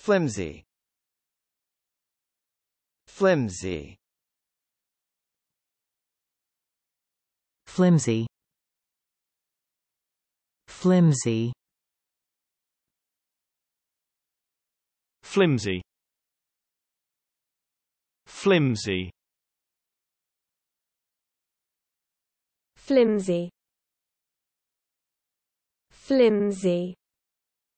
flimsy flimsy flimsy flimsy flimsy flimsy flimsy flimsy